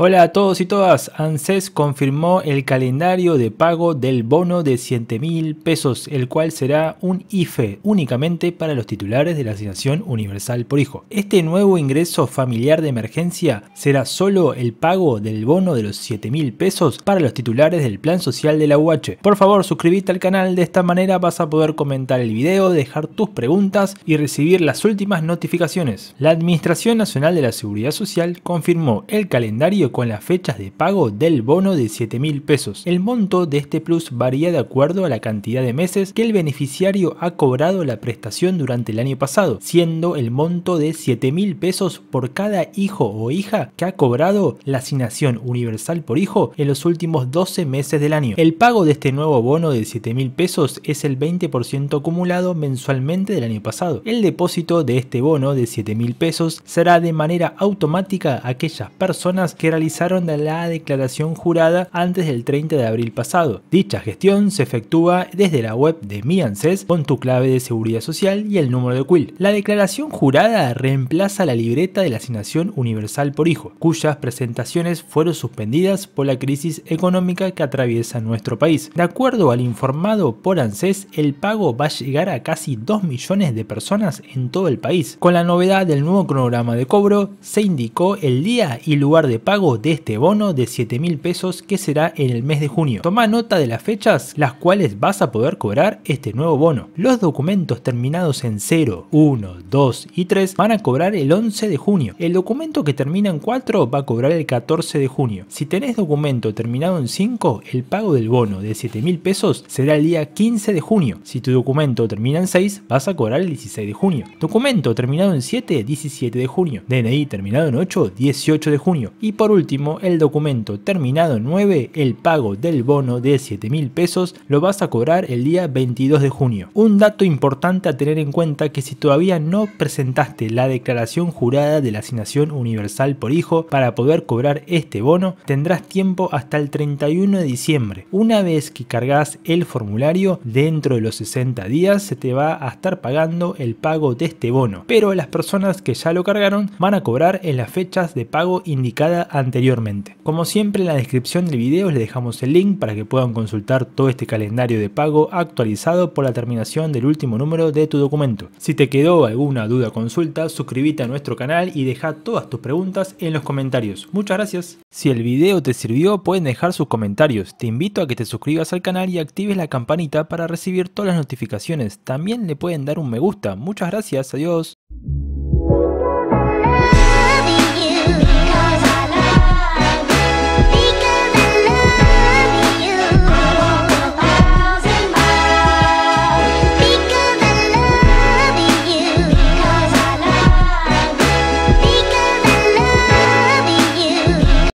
Hola a todos y todas, ANSES confirmó el calendario de pago del bono de 7 mil pesos, el cual será un IFE únicamente para los titulares de la asignación universal por hijo. Este nuevo ingreso familiar de emergencia será solo el pago del bono de los 7 mil pesos para los titulares del plan social de la UH. Por favor suscríbete al canal, de esta manera vas a poder comentar el video, dejar tus preguntas y recibir las últimas notificaciones. La Administración Nacional de la Seguridad Social confirmó el calendario con las fechas de pago del bono de 7 mil pesos. El monto de este plus varía de acuerdo a la cantidad de meses que el beneficiario ha cobrado la prestación durante el año pasado, siendo el monto de 7 mil pesos por cada hijo o hija que ha cobrado la asignación universal por hijo en los últimos 12 meses del año. El pago de este nuevo bono de 7 mil pesos es el 20% acumulado mensualmente del año pasado. El depósito de este bono de 7 mil pesos será de manera automática a aquellas personas que realizaron la declaración jurada antes del 30 de abril pasado. Dicha gestión se efectúa desde la web de mi ANSES con tu clave de seguridad social y el número de CUIL. La declaración jurada reemplaza la libreta de la asignación universal por hijo, cuyas presentaciones fueron suspendidas por la crisis económica que atraviesa nuestro país. De acuerdo al informado por ANSES, el pago va a llegar a casi 2 millones de personas en todo el país. Con la novedad del nuevo cronograma de cobro, se indicó el día y lugar de pago de este bono de 7 mil pesos que será en el mes de junio. Toma nota de las fechas las cuales vas a poder cobrar este nuevo bono. Los documentos terminados en 0, 1, 2 y 3 van a cobrar el 11 de junio. El documento que termina en 4 va a cobrar el 14 de junio. Si tenés documento terminado en 5, el pago del bono de 7 mil pesos será el día 15 de junio. Si tu documento termina en 6, vas a cobrar el 16 de junio. Documento terminado en 7, 17 de junio. DNI terminado en 8, 18 de junio. Y por último, el documento terminado 9, el pago del bono de 7 mil pesos lo vas a cobrar el día 22 de junio. Un dato importante a tener en cuenta que si todavía no presentaste la declaración jurada de la asignación universal por hijo para poder cobrar este bono, tendrás tiempo hasta el 31 de diciembre. Una vez que cargas el formulario, dentro de los 60 días se te va a estar pagando el pago de este bono, pero las personas que ya lo cargaron van a cobrar en las fechas de pago indicadas anteriormente. Como siempre en la descripción del video les dejamos el link para que puedan consultar todo este calendario de pago actualizado por la terminación del último número de tu documento. Si te quedó alguna duda o consulta, suscríbete a nuestro canal y deja todas tus preguntas en los comentarios. Muchas gracias. Si el video te sirvió, pueden dejar sus comentarios. Te invito a que te suscribas al canal y actives la campanita para recibir todas las notificaciones. También le pueden dar un me gusta. Muchas gracias. Adiós.